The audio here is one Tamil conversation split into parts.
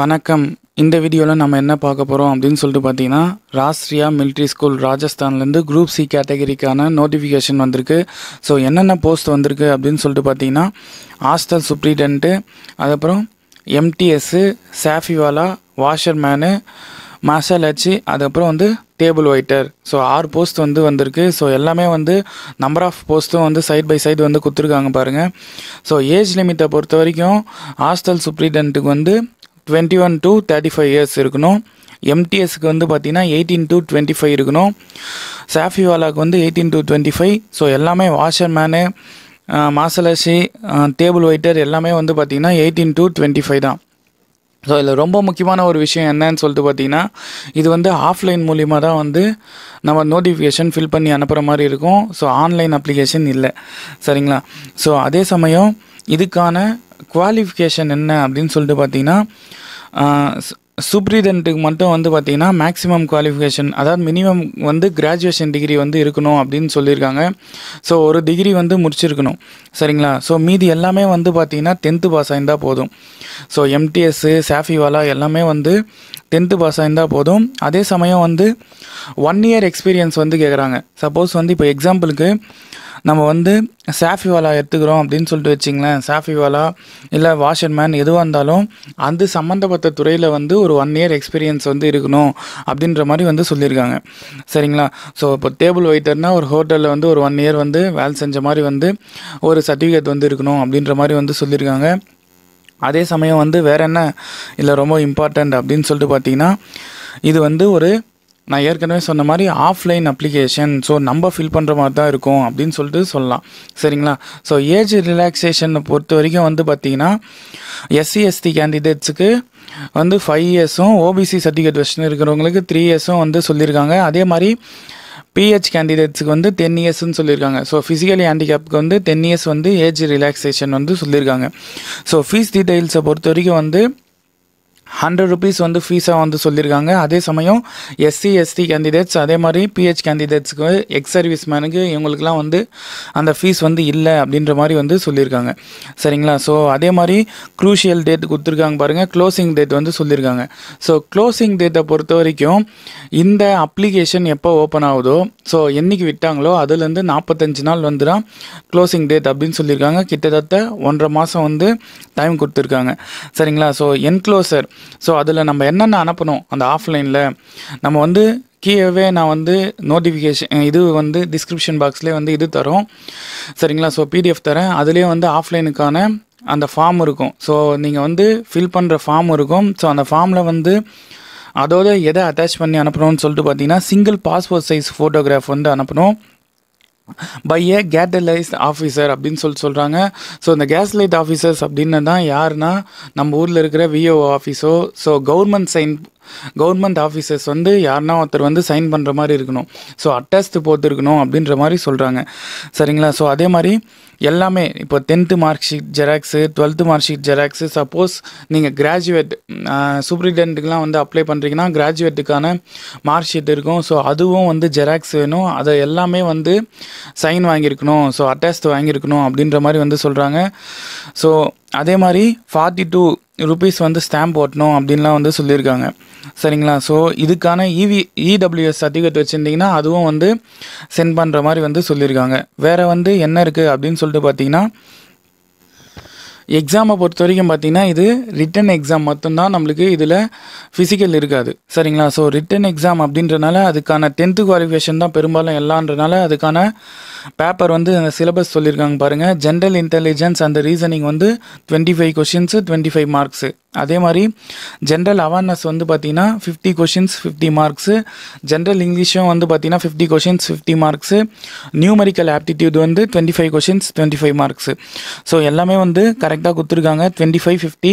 வணக்கம் இந்த வீடியோவில் நம்ம என்ன பார்க்க போகிறோம் அப்படின்னு சொல்லிட்டு பார்த்தீங்கன்னா ராஷ்ட்ரியா மிலிட்ரி ஸ்கூல் ராஜஸ்தான்லேருந்து குரூப் சி கேட்டகரிக்கான நோட்டிஃபிகேஷன் வந்திருக்கு ஸோ என்னென்ன போஸ்ட் வந்திருக்கு அப்படின்னு சொல்லிட்டு பார்த்தீங்கன்னா ஹாஸ்டல் சுப்ரீடன்ட்டு அதுக்கப்புறம் MTS safaiwala washer man masalchi அதுக்கப்புறம் வந்து டேபிள் ஒயிட்டர் ஸோ ஆறு போஸ்ட் வந்து வந்திருக்கு ஸோ எல்லாமே வந்து நம்பர் ஆஃப் போஸ்ட்டும் வந்து சைட் பை சைடு வந்து கொடுத்துருக்காங்க பாருங்கள் ஸோ ஏஜ் லிமிட்டை பொறுத்த வரைக்கும் ஹாஸ்டல் சுப்ரீடென்ட்டுக்கு வந்து twenty one to thirty five years இருக்கணும் எம்டிஎஸ்க்கு வந்து பார்த்தீங்கன்னா எயிட்டீன் டு டுவெண்ட்டி ஃபைவ் இருக்கணும் சாஃபிவாலாவுக்கு வந்து eighteen to twenty five so எல்லாமே washer man masalchi table waiter எல்லாமே வந்து பார்த்திங்கன்னா எயிட்டீன் டு டுவெண்ட்டி ஃபைவ் தான் ஸோ இதில் ரொம்ப முக்கியமான ஒரு விஷயம் என்னன்னு சொல்லிட்டு பார்த்தீங்கன்னா இது வந்து ஆஃப்லைன் மூலிமா தான் வந்து நம்ம நோட்டிஃபிகேஷன் ஃபில் பண்ணி அனுப்புகிற மாதிரி இருக்கும் ஸோ ஆன்லைன் அப்ளிகேஷன் இல்லை சரிங்களா ஸோ அதே சமயம் இதுக்கான குவாலிஃபிகேஷன் என்ன அப்படின்னு சொல்லிட்டு பார்த்தீங்கன்னா சூப்ரீடண்ட்டுக்கு மட்டும் வந்து பார்த்திங்கன்னா மேக்ஸிமம் குவாலிஃபிகேஷன் அதாவது மினிமம் வந்து கிராஜுவேஷன் டிகிரி வந்து இருக்கணும் அப்படின்னு சொல்லியிருக்காங்க ஸோ ஒரு டிகிரி வந்து முடிச்சிருக்கணும் சரிங்களா ஸோ மீதி எல்லாமே வந்து பார்த்திங்கன்னா டென்த்து பாஸ் ஆகிருந்தால் போதும் ஸோ எம்டிஎஸ்ஸு சாஃபிவாலா எல்லாமே வந்து டென்த்து பாஸ் ஆகிருந்தால் போதும் அதே சமயம் வந்து ஒன் இயர் எக்ஸ்பீரியன்ஸ் வந்து கேட்குறாங்க சப்போஸ் வந்து இப்போ எக்ஸாம்பிளுக்கு நம்ம வந்து சாஃபிவாலா எடுத்துக்கிறோம் அப்படின்னு சொல்லிட்டு வச்சிங்களேன் வாலா இல்லை வாஷர்மேன் எதுவாக இருந்தாலும் அது சம்மந்தப்பட்ட துறையில் வந்து ஒரு ஒன் இயர் எக்ஸ்பீரியன்ஸ் வந்து இருக்கணும் அப்படின்ற மாதிரி வந்து சொல்லியிருக்காங்க சரிங்களா ஸோ இப்போ டேபிள் வெயிட்டர்னால் ஒரு ஹோட்டலில் வந்து ஒரு ஒன் இயர் வந்து வேலை செஞ்ச மாதிரி வந்து ஒரு சர்டிஃபிகேட் வந்து இருக்கணும் அப்படின்ற மாதிரி வந்து சொல்லியிருக்காங்க அதே சமயம் வந்து வேறு என்ன இல்லை ரொம்ப இம்பார்ட்டண்ட் அப்படின்னு சொல்லிட்டு பார்த்தீங்கன்னா இது வந்து ஒரு நான் ஏற்கனவே சொன்ன மாதிரி ஆஃப்லைன் அப்ளிகேஷன் ஸோ நம்ம ஃபில் பண்ணுற மாதிரி தான் இருக்கும் அப்படின்னு சொல்லிட்டு சொல்லலாம் சரிங்களா ஸோ ஏஜ் ரிலாக்ஸேஷனை பொறுத்த வரைக்கும் வந்து பார்த்தீங்கன்னா எஸ்சி எஸ்டி கேண்டிடேட்ஸுக்கு வந்து ஃபைவ் இயர்ஸும் ஓபிசி சர்டிஃபிகேட் வச்சுன்னு இருக்கிறவங்களுக்கு த்ரீ இயர்ஸும் வந்து சொல்லியிருக்காங்க அதே மாதிரி பிஹெச் கேண்டிடேட்ஸுக்கு வந்து டென் இயர்ஸ்னு சொல்லியிருக்காங்க ஸோ ஃபிசிக்கல் ஹேண்டிகேப்புக்கு வந்து டென் இயர்ஸ் வந்து ஏஜ் ரிலாக்ஸேஷன் வந்து சொல்லியிருக்காங்க ஸோ ஃபீஸ் டீட்டெயில்ஸை பொறுத்த வரைக்கும் வந்து ஹண்ட்ரட் ருபீஸ் வந்து ஃபீஸாக வந்து சொல்லியிருக்காங்க அதே சமயம் எஸ்சி எஸ்டி கேண்டிடேட்ஸ் அதே மாதிரி பிஹெச் கேண்டிடேட்ஸ்க்கு எக்ஸ் சர்வீஸ் மேனுக்கு இவங்களுக்குலாம் வந்து அந்த ஃபீஸ் வந்து இல்லை அப்படின்ற மாதிரி வந்து சொல்லியிருக்காங்க சரிங்களா ஸோ அதே மாதிரி க்ரூஷியல் டேட் கொடுத்துருக்காங்க பாருங்கள் க்ளோசிங் டேட் வந்து சொல்லியிருக்காங்க ஸோ க்ளோசிங் டேட்டை பொறுத்த வரைக்கும் இந்த அப்ளிகேஷன் எப்போ ஓப்பன் ஆகுதோ ஸோ என்றைக்கு விட்டாங்களோ அதுலேருந்து நாற்பத்தஞ்சு நாள் வந்து தான் க்ளோசிங் டேட் அப்படின்னு சொல்லியிருக்காங்க கிட்டத்தட்ட ஒன்றரை மாதம் வந்து டைம் கொடுத்துருக்காங்க சரிங்களா ஸோ என்க்ளோசர் ஸோ அதில் நம்ம என்னென்ன அனுப்பணும் அந்த ஆஃப்லைனில் நம்ம வந்து கீழவே நான் வந்து நோட்டிஃபிகேஷன் இது வந்து டிஸ்கிரிப்ஷன் பாக்ஸ்லேயே வந்து இது தரும் சரிங்களா ஸோ பிடிஎஃப் தரேன் அதுலேயே வந்து ஆஃப்லைனுக்கான அந்த ஃபார்ம் இருக்கும் ஸோ நீங்கள் வந்து ஃபில் பண்ணுற ஃபார்ம் இருக்கும் ஸோ அந்த ஃபார்மில் வந்து அதோட எதை அட்டாச் பண்ணி அனுப்பணும்னு சொல்லிட்டு பார்த்தீங்கன்னா சிங்கிள் பாஸ்போர்ட் சைஸ் ஃபோட்டோகிராஃப் வந்து அனுப்பணும் பை ஏ கேட்டலைஸ்ட் ஆஃபீஸர் அப்படின்னு சொல்லி சொல்கிறாங்க ஸோ இந்த கேஸ்லைட் ஆஃபீஸர்ஸ் அப்படின்னு தான் யாருன்னா நம்ம ஊரில் இருக்கிற விஓ ஆஃபீஸோ so government sign government officers வந்து யாருனா ஒருத்தர் வந்து சைன் பண்ணுற மாதிரி இருக்கணும் ஸோ அட்டாஸ்ட் போட்டுருக்கணும் அப்படின்ற மாதிரி சொல்கிறாங்க சரிங்களா ஸோ அதே மாதிரி எல்லாமே இப்போ tenth mark sheet xerox twelfth mark sheet xerox suppose நீங்கள் கிராஜுவேட் சூப்ரிடென்ட்டுக்கெலாம் வந்து அப்ளை பண்ணுறீங்கன்னா கிராஜுவேட்டுக்கான மார்க் ஷீட் இருக்கும் ஸோ அதுவும் வந்து ஜெராக்ஸ் வேணும் அதை எல்லாமே வந்து சைன் வாங்கியிருக்கணும் ஸோ அட்டாஸ்ட் வாங்கியிருக்கணும் அப்படின்ற மாதிரி வந்து சொல்கிறாங்க ஸோ அதே மாதிரி ஃபார்ட்டி டூ ருபீஸ் வந்து ஸ்டாம்ப் ஓட்டணும் அப்படின்லாம் வந்து சொல்லியிருக்காங்க சரிங்களா ஸோ இதுக்கான இவி e இடபிள்யூஎஸ் e சர்டிஃபிகேட் வச்சுருந்தீங்கன்னா அதுவும் வந்து சென்ட் பண்ணுற மாதிரி வந்து சொல்லியிருக்காங்க வேறு வந்து என்ன இருக்குது அப்படின்னு சொல்லிட்டு பார்த்தீங்கன்னா எக்ஸாமை பொறுத்த வரைக்கும் பார்த்தீங்கன்னா இது ரிட்டன் எக்ஸாம் மட்டும்தான் நம்மளுக்கு இதில் ஃபிசிக்கல் இருக்காது சரிங்களா ஸோ ரிட்டன் எக்ஸாம் அப்படின்றனால அதுக்கான டென்த்து குவாலிஃபிகேஷன் தான் பெரும்பாலும் எல்லான்றனால அதுக்கான பேப்பர் வந்து அந்த சிலபஸ் சொல்லியிருக்காங்க பாருங்கள் ஜென்ரல் இன்டெலிஜென்ஸ் அந்த ரீசனிங் வந்து twenty five questions twenty five marks அதே மாதிரி ஜென்ரல் அவேர்னஸ் வந்து பார்த்தீங்கன்னா fifty questions fifty marks general இங்கிலீஷும் வந்து பார்த்தீங்கன்னா fifty questions fifty marks numerical aptitude வந்து twenty five questions twenty five marks so எல்லாமே வந்து கரெக்டாக கொடுத்துருக்காங்க டுவெண்ட்டி ஃபைவ் ஃபிஃப்டி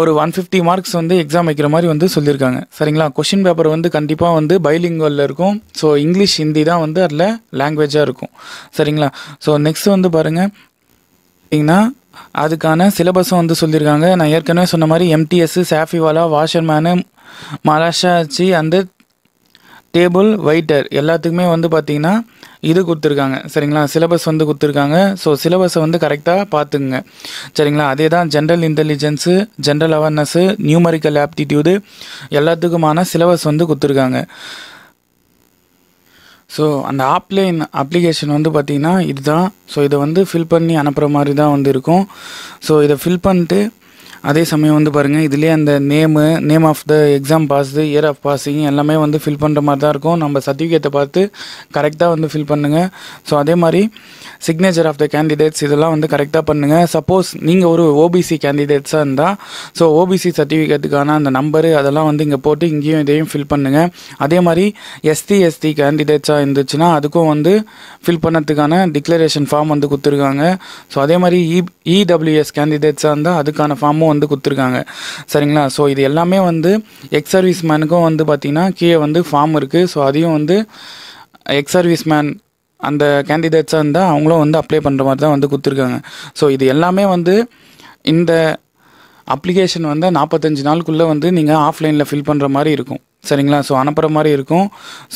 ஒரு ஒன் ஃபிஃப்டி மார்க்ஸ் வந்து எக்ஸாம் வைக்கிற மாதிரி வந்து சொல்லியிருக்காங்க சரிங்களா கொஷின் பேப்பர் வந்து கண்டிப்பாக வந்து பைலிங்கோலில் இருக்கும் ஸோ இங்கிலீஷ் ஹிந்தி தான் வந்து அதில் லாங்குவேஜாக இருக்கும் சரிங்களா ஸோ நெக்ஸ்ட் வந்து பாருங்கள் பார்த்தீங்கன்னா அதுக்கான சிலபஸும் வந்து சொல்லியிருக்காங்க நான் ஏற்கனவே சொன்ன மாதிரி எம்டிஎஸ்ஸு சாஃபிவாலா வாஷர்மேனு மலாஷாச்சி அந்த டேபிள் வெயிட்டர் எல்லாத்துக்குமே வந்து பார்த்திங்கன்னா இது கொடுத்துருக்காங்க சரிங்களா சிலபஸ் வந்து கொடுத்துருக்காங்க ஸோ சிலபஸை வந்து கரெக்டாக பார்த்துக்குங்க சரிங்களா அதே தான் general intelligence general awareness numerical aptitude எல்லாத்துக்குமான சிலபஸ் வந்து கொடுத்துருக்காங்க ஸோ அந்த ஆப்லைன் அப்ளிகேஷன் வந்து பார்த்திங்கன்னா இதுதான் ஸோ இதை வந்து ஃபில் பண்ணி அனுப்புகிற மாதிரி தான் வந்து இருக்கும் ஸோ இதை ஃபில் பண்ணிட்டு அதே சமயம் வந்து பாருங்கள் இதுலேயே அந்த name name of the exam pass year of passing எல்லாமே வந்து ஃபில் பண்ணுற மாதிரி தான் இருக்கும் நம்ம சர்டிஃபிகேட்டை பார்த்து கரெக்டாக வந்து ஃபில் பண்ணுங்கள் ஸோ அதே மாதிரி சிக்னேச்சர் ஆஃப் த கேண்டிடேட்ஸ் இதெல்லாம் வந்து கரெக்டாக பண்ணுங்கள் சப்போஸ் நீங்கள் ஒரு ஓபிசி கேண்டிடேட்ஸாக இருந்தால் ஸோ ஓபிசி சர்டிஃபிகேட்டுக்கான அந்த நம்பரு அதெல்லாம் வந்து இங்கே போட்டு இங்கேயும் இதையும் ஃபில் பண்ணுங்கள் அதே மாதிரி எஸ்டி எஸ்டி கேண்டிடேட்ஸாக இருந்துச்சுன்னா அதுக்கும் வந்து ஃபில் பண்ணதுக்கான டிக்ளரேஷன் ஃபார்ம் வந்து கொடுத்துருக்காங்க ஸோ அதே மாதிரி இ இடபிள்யூஎஸ் கேண்டிடேட்ஸாக இருந்தால் அதுக்கான ஃபார்மும் வந்து கொடுத்துருக்காங்க சரிங்களா ஸோ இது எல்லாமே வந்து எக்ஸ் சர்வீஸ் மேனுக்கும் வந்து பார்த்திங்கன்னா கீழே வந்து ஃபார்ம் இருக்குது ஸோ அதையும் வந்து எக்ஸ் சர்வீஸ் மேன் அந்த கேண்டிடேட்ஸாக இருந்தால் அவங்களும் வந்து அப்ளை பண்ணுற மாதிரி தான் வந்து கொடுத்துருக்காங்க ஸோ இது எல்லாமே வந்து இந்த அப்ளிகேஷன் வந்து நாற்பத்தஞ்சு நாளுக்குள்ளே வந்து நீங்கள் ஆஃப்லைனில் ஃபில் பண்ணுற மாதிரி இருக்கும் சரிங்களா ஸோ அனுப்புகிற மாதிரி இருக்கும்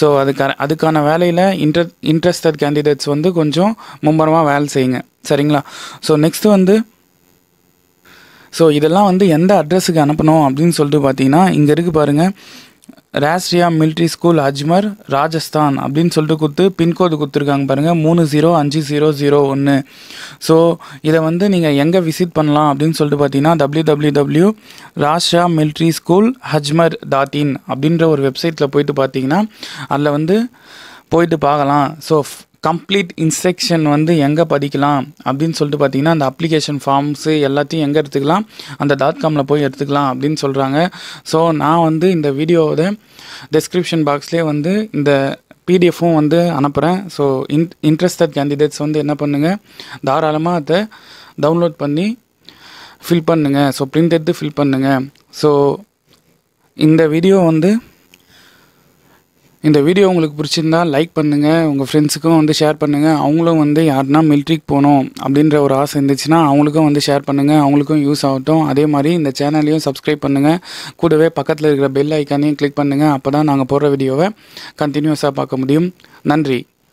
ஸோ அதுக்கான அதுக்கான வேலையில் இன்ட்ரெ இன்ட்ரெஸ்டட் கேண்டிடேட்ஸ் வந்து கொஞ்சம் மும்முரமாக வேலை செய்யுங்க சரிங்களா ஸோ நெக்ஸ்ட்டு வந்து ஸோ இதெல்லாம் வந்து எந்த அட்ரஸுக்கு அனுப்பணும் அப்படின்னு சொல்லிட்டு பார்த்தீங்கன்னா இங்கே இருக்குது பாருங்கள் ராஷ்ட்ரியா மிலிட்ரி ஸ்கூல் அஜ்மர் ராஜஸ்தான் அப்படின்னு சொல்லிட்டு கொடுத்து பின்கோடு கொடுத்துருக்காங்க பாருங்கள் மூணு ஜீரோ அஞ்சு ஜீரோ ஜீரோ ஒன்று ஸோ இதை வந்து நீங்கள் எங்கே விசிட் பண்ணலாம் அப்படின்னு சொல்லிட்டு பார்த்தீங்கன்னா W W W Rashtra military school Ajmer dot in அப்படின்ற ஒரு வெப்சைட்டில் போயிட்டு பார்த்தீங்கன்னா அதில் வந்து போயிட்டு பார்க்கலாம் ஸோ கம்ப்ளீட் இன்ஸ்ட்ரக்ஷன் வந்து எங்கே படிக்கலாம் அப்படின்னு சொல்லிட்டு பார்த்தீங்கன்னா அந்த அப்ளிகேஷன் ஃபார்ம்ஸு எல்லாத்தையும் எங்கே எடுத்துக்கலாம் அந்த டாட் காமில் போய் எடுத்துக்கலாம் அப்படின்னு சொல்கிறாங்க ஸோ நான் வந்து இந்த வீடியோவை டெஸ்கிரிப்ஷன் பாக்ஸ்லேயே வந்து இந்த பிடிஎஃப்பும் வந்து அனுப்புகிறேன் ஸோ இன் இன்ட்ரெஸ்டட் கேண்டிடேட்ஸ் வந்து என்ன பண்ணுங்கள் தாராளமாக அதை டவுன்லோட் பண்ணி ஃபில் பண்ணுங்கள் ஸோ பிரிண்ட் எடுத்து ஃபில் பண்ணுங்கள் ஸோ இந்த வீடியோ வந்து இந்த வீடியோ உங்களுக்கு பிடிச்சிருந்தா லைக் பண்ணுங்கள் உங்கள் ஃப்ரெண்ட்ஸுக்கும் வந்து ஷேர் பண்ணுங்கள் அவங்களும் வந்து யாருன்னா மில்ட்ரிக்கு போகணும் அப்படின்ற ஒரு ஆசை இருந்துச்சுன்னா அவங்களுக்கும் வந்து ஷேர் பண்ணுங்கள் அவங்களுக்கும் யூஸ் ஆகட்டும் அதே மாதிரி இந்த சேனலையும் சப்ஸ்கிரைப் பண்ணுங்கள் கூடவே பக்கத்தில் இருக்கிற பெல் ஐக்கானையும் கிளிக் பண்ணுங்கள் அப்போ தான் நாங்கள் போடுற வீடியோவை கண்டினியூஸாக பார்க்க முடியும் நன்றி